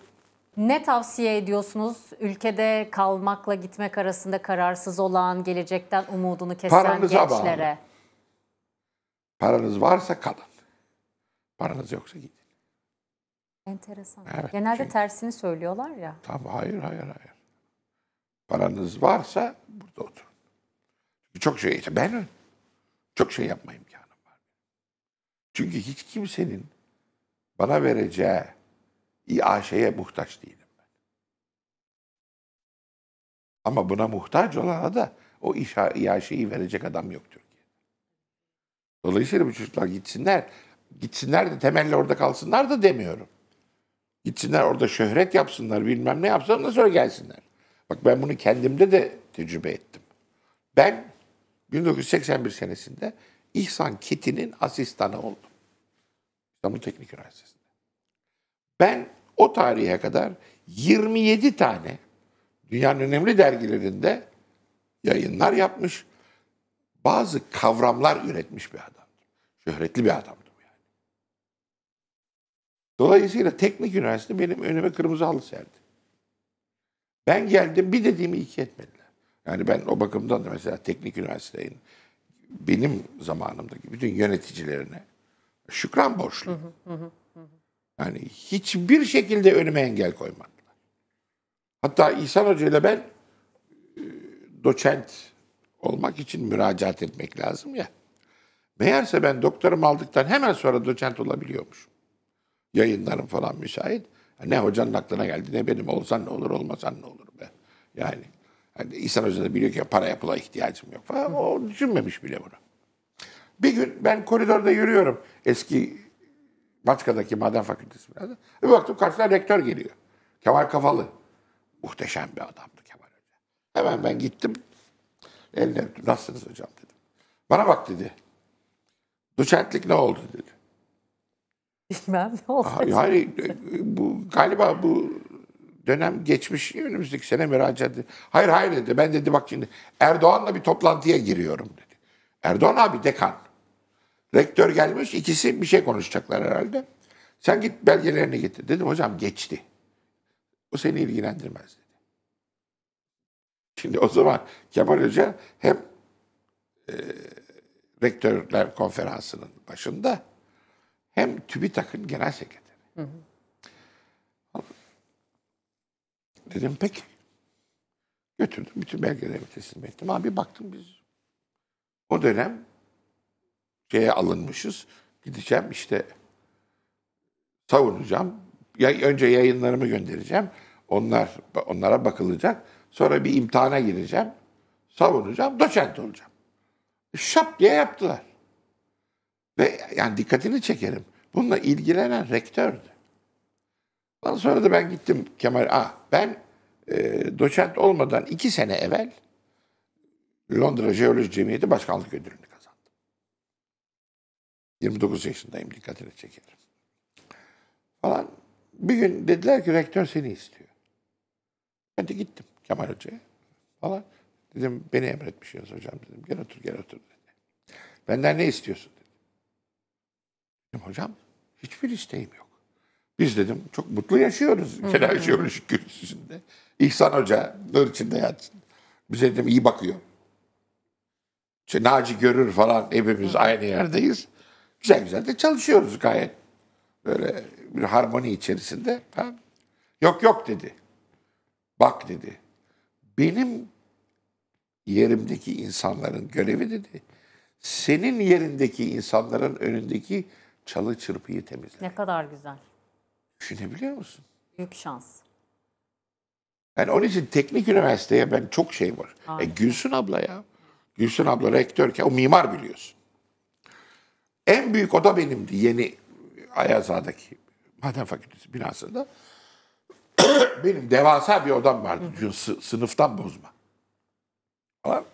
Ne tavsiye ediyorsunuz ülkede kalmakla gitmek arasında kararsız olan, gelecekten umudunu kesen Paranıza gençlere? Bağlı. Paranız varsa kalın. Paranız yoksa gidin. Enteresan. Evet, Genelde çünkü... tersini söylüyorlar ya. Tabii hayır hayır hayır. Paranız varsa burada oturun. Çok şey ben çok şey yapma imkanım var. Çünkü hiç kimsenin bana vereceği iaşeye muhtaç değilim ben. Ama buna muhtaç olana da o işa, iaşeyi verecek adam yok Türkiye'de. Dolayısıyla bu çocuklar gitsinler. Gitsinler de temelli orada kalsınlar da demiyorum. Gitsinler orada şöhret yapsınlar, bilmem ne yapsınlar, sonra gelsinler. Bak ben bunu kendimde de tecrübe ettim. Ben 1981 senesinde İhsan Keti'nin asistanı oldum. İstanbul Teknik Üniversitesi'nde. Ben o tarihe kadar 27 tane dünyanın önemli dergilerinde yayınlar yapmış. Bazı kavramlar üretmiş bir adamdı. Şöhretli bir adamdı yani. Dolayısıyla teknik üniversite benim önüme kırmızı halı serdi. Ben geldim bir dediğimi iki etmediler. Yani ben o bakımdan da mesela teknik üniversitenin benim zamanımdaki bütün yöneticilerine şükran borçluyum. Hı hı hı. Yani hiçbir şekilde önüme engel koymadılar. Hatta İhsan Hoca ile ben e, doçent olmak için müracaat etmek lazım ya. Meğerse ben doktorum aldıktan hemen sonra doçent olabiliyormuşum. Yayınlarım falan müsait. Ne hocanın aklına geldi ne benim. Olsan ne olur olmasan ne olur be. Yani, yani İhsan Hoca da biliyor ki para pula ihtiyacım yok falan. O düşünmemiş bile bunu. Bir gün ben koridorda yürüyorum. Eski Baska'daki maden fakültesi biraz. Bir baktım karşıdan rektör geliyor. Kemal Kafalı. Muhteşem bir adamdı Kemal Hoca. Hemen ben gittim. Eline öptüm. Nasılsınız hocam dedim. Bana bak dedi. Doçentlik ne oldu dedi. Bilmem ne oldu. Hayır, hayır bu, galiba bu dönem geçmiş önümüzdeki sene müracaat etti. Hayır hayır dedi. Ben dedi bak şimdi Erdoğan'la bir toplantıya giriyorum dedi. Erdoğan abi dekan. Rektör gelmiş ikisi bir şey konuşacaklar herhalde. Sen git belgelerini getir. Dedim hocam geçti. O seni ilgilendirmez dedi. Şimdi o zaman Kemal Hoca hem e, rektörler konferansının başında hem TÜBİTAK'ın genel sekreteri. Hı hı. Dedim peki. Götürdüm bütün belgeleri teslim ettim. Abi baktım biz o dönem şeye alınmışız. Gideceğim işte savunacağım. Ya, önce yayınlarımı göndereceğim. Onlar onlara bakılacak. Sonra bir imtihana gireceğim. Savunacağım, doçent olacağım. Şap diye yaptılar. Ve yani dikkatini çekerim. Bununla ilgilenen rektördü. Ondan sonra da ben gittim Kemal A. Ben e, doçent olmadan iki sene evvel Londra Jeoloji Cemiyeti Başkanlık Ödülü'nü 29 yaşındayım dikkatini çekerim. Falan. Bir gün dediler ki rektör seni istiyor. Ben de gittim Kemal Hoca'ya falan. Dedim beni emretmişsiniz hocam dedim. Gel otur gel otur dedi. Benden ne istiyorsun dedi. Dedim hocam hiçbir isteğim yok. Biz dedim çok mutlu yaşıyoruz yaşıyoruz jeoloji kürsüsünde. İhsan Hoca nur içinde yatsın. Bize dedim iyi bakıyor. İşte Naci görür falan hepimiz aynı yerdeyiz. Güzel güzel de çalışıyoruz gayet. Böyle bir harmoni içerisinde. Ha Yok yok dedi. Bak dedi. Benim yerimdeki insanların görevi dedi. Senin yerindeki insanların önündeki çalı çırpıyı temizle. Ne kadar güzel. Düşünebiliyor musun? Büyük şans. Yani onun için teknik üniversiteye ben çok şey var. Aynen. E Gülsün abla ya. Gülsün abla rektörken o mimar biliyorsun. En büyük oda benimdi yeni Ayaza'daki maden fakültesi binasında. *clears throat* Benim devasa bir odam vardı. Diyor, sınıftan bozma. Ama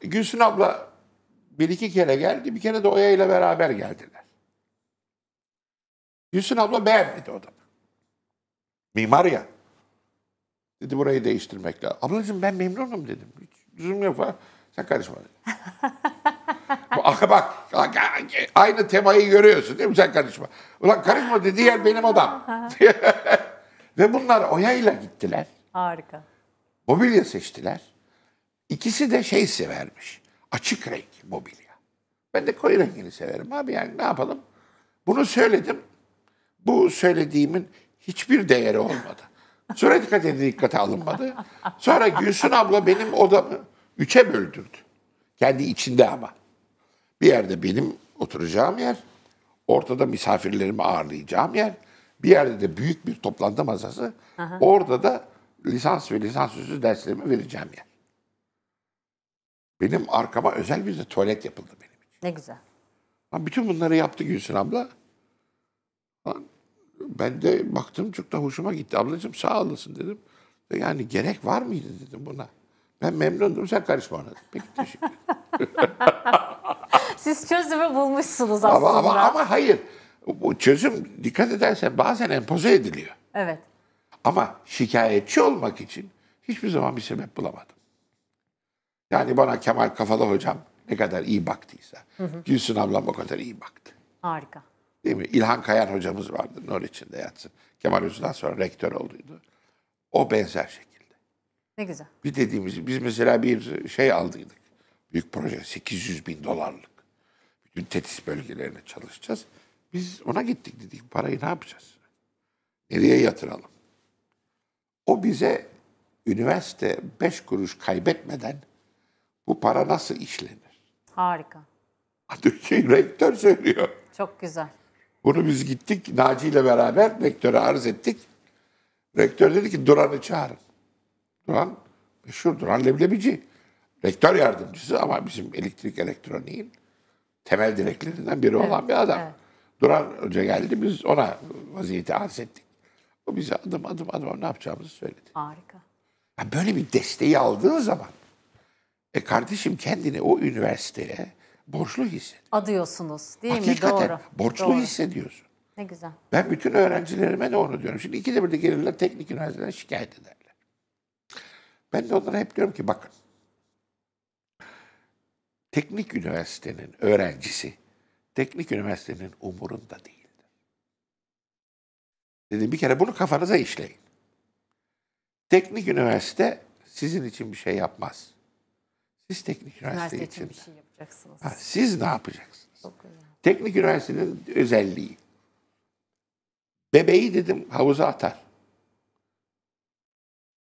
Gülsün abla bir iki kere geldi. Bir kere de Oya ile beraber geldiler. Gülsün abla beğenmedi odamı. Mimar ya. Dedi burayı değiştirmek lazım. Ablacığım ben memnunum dedim. Hiç lüzum yok falan. Sen karışma dedi. *laughs* Aha bak aynı temayı görüyorsun değil mi sen karışma. Ulan karışma dediği yer benim adam. *laughs* Ve bunlar oyayla gittiler. Harika. Mobilya seçtiler. İkisi de şey severmiş. Açık renk mobilya. Ben de koyu rengini severim abi yani ne yapalım. Bunu söyledim. Bu söylediğimin hiçbir değeri olmadı. Sonra dikkat edin dikkate alınmadı. Sonra Gülsün abla benim odamı üçe böldürdü. Kendi içinde ama. Bir yerde benim oturacağım yer, ortada misafirlerimi ağırlayacağım yer, bir yerde de büyük bir toplantı masası, Aha. orada da lisans ve lisansüstü derslerimi vereceğim yer. Benim arkama özel bir de tuvalet yapıldı benim için. Ne güzel. Lan bütün bunları yaptı Gülsün abla. ben de baktım çok da hoşuma gitti. Ablacığım sağ olasın dedim. E yani gerek var mıydı dedim buna. Ben memnundum sen karışma ona. Peki teşekkür ederim. *laughs* Siz çözümü bulmuşsunuz aslında. Ama, ama, ama hayır. Bu çözüm dikkat edersen bazen empoze ediliyor. Evet. Ama şikayetçi olmak için hiçbir zaman bir sebep bulamadım. Yani bana Kemal Kafalı hocam ne kadar iyi baktıysa. Hı hı. Gülsün ablam o kadar iyi baktı. Harika. Değil mi? İlhan Kayan hocamız vardı. Nur içinde yatsın. Kemal Özü'den sonra rektör olduydu. O benzer şekilde. Ne güzel. Bir dediğimiz, biz mesela bir şey aldıydık. Büyük proje 800 bin dolarlık bütün tetis bölgelerine çalışacağız. Biz ona gittik dedik parayı ne yapacağız? Nereye yatıralım? O bize üniversite beş kuruş kaybetmeden bu para nasıl işlenir? Harika. Türkiye *laughs* rektör söylüyor. Çok güzel. Bunu biz gittik Naci ile beraber rektöre arz ettik. Rektör dedi ki Duran'ı çağırın. Duran meşhur Duran Leblebici. Rektör yardımcısı ama bizim elektrik elektroniğin temel direklerinden biri olan evet, bir adam. Evet. Duran Hoca geldi, biz ona vaziyeti ahsettik. O bize adım adım adım ne yapacağımızı söyledi. Harika. Ya böyle bir desteği aldığın zaman, e kardeşim kendini o üniversiteye borçlu hisset. Adıyorsunuz değil Hakikaten mi? Doğru. borçlu Doğru. hissediyorsun. Ne güzel. Ben bütün öğrencilerime de onu diyorum. Şimdi ikide bir de gelirler teknik üniversiteden şikayet ederler. Ben de onlara hep diyorum ki bakın teknik üniversitenin öğrencisi, teknik üniversitenin umurunda değildir. Dedim bir kere bunu kafanıza işleyin. Teknik üniversite sizin için bir şey yapmaz. Siz teknik üniversite, üniversite için, bir şey yapacaksınız. Ha, siz ne yapacaksınız? Teknik üniversitenin özelliği. Bebeği dedim havuza atar.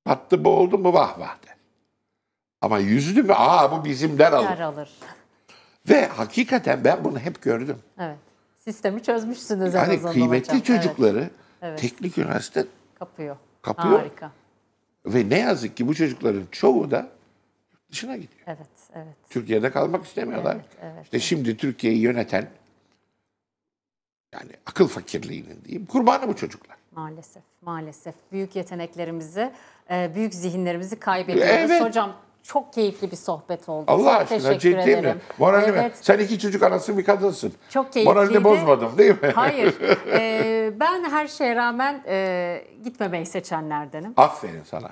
Battı boğuldu mu vah vah der. Ama yüzlü mü? Aa bu bizimler alır. Der alır. Ve hakikaten ben bunu hep gördüm. Evet. Sistemi çözmüşsünüz yani en azından kıymetli hocam. çocukları evet. Evet. teknik üniversite kapıyor. Kapıyor. Harika. Ve ne yazık ki bu çocukların çoğu da dışına gidiyor. Evet, evet. Türkiye'de kalmak istemiyorlar. Evet, evet, işte evet. şimdi Türkiye'yi yöneten yani akıl fakirliğinin diyeyim kurbanı bu çocuklar. Maalesef, maalesef. Büyük yeteneklerimizi, e, büyük zihinlerimizi kaybediyoruz. Evet. Hocam çok keyifli bir sohbet oldu. Allah çok aşkına ciddi ederim. mi? Moralimi. Evet. Sen iki çocuk anasın bir kadınsın. Çok keyifliydi. Moralini bozmadım değil mi? Hayır. *laughs* ee, ben her şeye rağmen e, gitmemeyi seçenlerdenim. Aferin sana.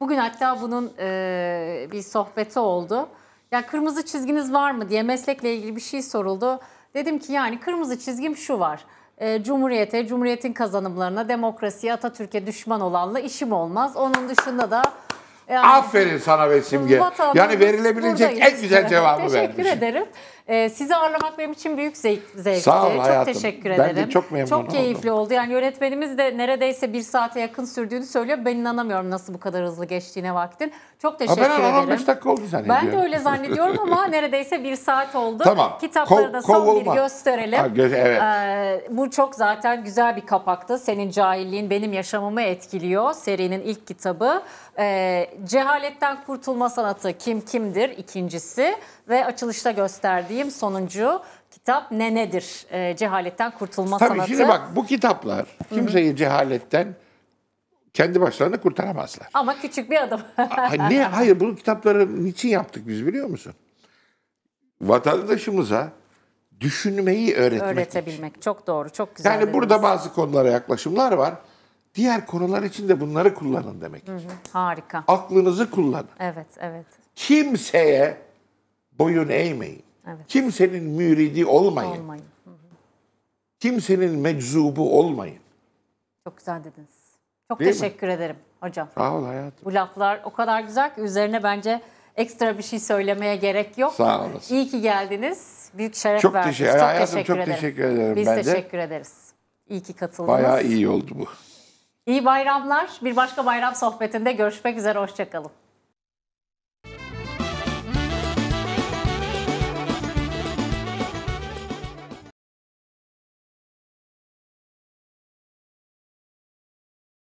Bugün hatta bunun e, bir sohbeti oldu. Ya kırmızı çizginiz var mı diye meslekle ilgili bir şey soruldu. Dedim ki yani kırmızı çizgim şu var. E, Cumhuriyete, Cumhuriyet'in kazanımlarına, demokrasiye, Atatürk'e düşman olanla işim olmaz. Onun dışında da yani, Aferin sana be Simge. Yani verilebilecek en güzel cevabı vermişsin. Teşekkür ederim. Ee, sizi ağırlamak benim için büyük zevk, zevkti. Sağ ol çok hayatım. teşekkür ederim. Ben de çok memnun Çok keyifli oldum. oldu. Yani yönetmenimiz de neredeyse bir saate yakın sürdüğünü söylüyor. Ben inanamıyorum nasıl bu kadar hızlı geçtiğine vaktin. Çok teşekkür ederim. Ben 15 dakika oldu zannediyorum. Ben de öyle zannediyorum ama *laughs* neredeyse bir saat oldu. Tamam. Kitapları Ko da son bir gösterelim. Ha, göz, evet. Ee, bu çok zaten güzel bir kapaktı. Senin cahilliğin benim yaşamımı etkiliyor. Serinin ilk kitabı. Ee, Cehaletten Kurtulma Sanatı Kim Kimdir ikincisi ve açılışta gösterdiğim sonuncu kitap ne nedir? E, cehaletten kurtulma Tabii sanatı. Tabii şimdi bak bu kitaplar kimseyi Hı-hı. cehaletten kendi başlarına kurtaramazlar. Ama küçük bir adım. ne? *laughs* Hayır bu kitapları niçin yaptık biz biliyor musun? Vatandaşımıza düşünmeyi öğretmek. Öğretebilmek. Için. Çok doğru, çok güzel. Yani dediniz. burada bazı konulara yaklaşımlar var. Diğer konular için de bunları kullanın demek. Hı hı, harika. Aklınızı kullanın. Evet, evet. Kimseye boyun eğmeyin. Evet. Kimsenin müridi olmayın. olmayın. Kimsenin meczubu olmayın. Çok güzel dediniz. Çok Değil teşekkür mi? ederim hocam. Sağ ol hayatım. Bu laflar o kadar güzel ki üzerine bence ekstra bir şey söylemeye gerek yok. Sağ olasın. İyi ki geldiniz. Büyük şeref çok verdiniz. Teşekkür, çok hayatım, teşekkür çok ederim. teşekkür ederim. Biz ben teşekkür de. ederiz. İyi ki katıldınız. Bayağı iyi oldu bu. İyi bayramlar. Bir başka bayram sohbetinde görüşmek üzere. Hoşçakalın.